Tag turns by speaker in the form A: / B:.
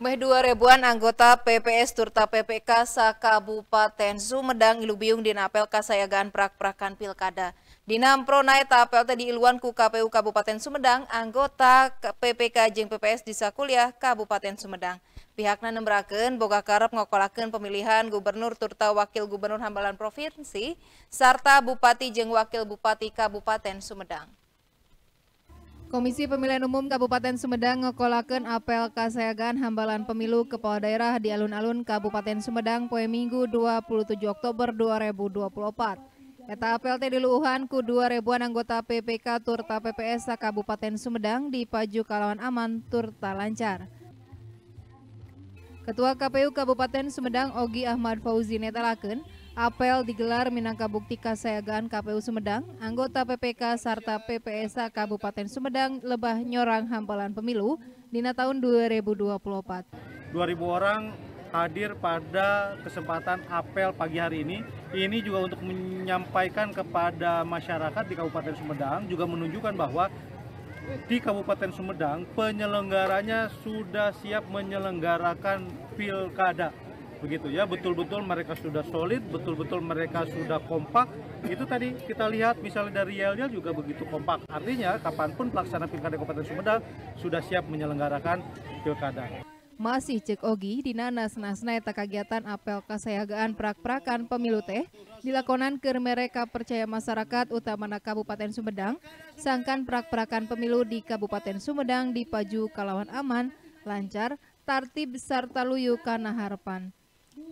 A: Meh dua ribuan anggota PPS Turta PPK sa kabupaten Sumedang Ilubiung di Napel Kasayagaan Prak-Prakan Pilkada. Di pro naik tapel tadi Iluan ku KPU Kabupaten Sumedang, anggota PPK Jeng PPS di Sakuliah Kabupaten Sumedang. Pihaknya nembraken boga karep ngokolaken pemilihan Gubernur Turta Wakil Gubernur Hambalan Provinsi, serta Bupati Jeng Wakil Bupati Kabupaten Sumedang. Komisi Pemilihan Umum Kabupaten Sumedang ngekolakan apel kasayagan hambalan pemilu kepala daerah di alun-alun Kabupaten Sumedang poe Minggu 27 Oktober 2024. Eta apel teh diluuhan ku 2 ribuan anggota PPK Turta PPS Kabupaten Sumedang di Paju Kalawan Aman Turta Lancar. Ketua KPU Kabupaten Sumedang Ogi Ahmad Fauzi netalakeun Apel digelar Minangkabukti Kasayagaan KPU Sumedang, anggota PPK serta PPSA Kabupaten Sumedang lebah nyorang hampalan pemilu dina tahun 2024.
B: 2000 orang hadir pada kesempatan apel pagi hari ini. Ini juga untuk menyampaikan kepada masyarakat di Kabupaten Sumedang juga menunjukkan bahwa di Kabupaten Sumedang penyelenggaranya sudah siap menyelenggarakan pilkada begitu ya betul-betul mereka sudah solid betul-betul mereka sudah kompak itu tadi kita lihat misalnya dari Yelnya juga begitu kompak artinya kapanpun pelaksana pilkada Kabupaten Sumedang sudah siap menyelenggarakan pilkada
A: masih cek Ogi di nanas tak kegiatan apel kasayagaan prak-prakan pemilu teh dilakonan ke mereka percaya masyarakat utamana Kabupaten Sumedang sangkan prak-prakan pemilu di Kabupaten Sumedang dipaju kalawan aman lancar tartib serta luyu karena harapan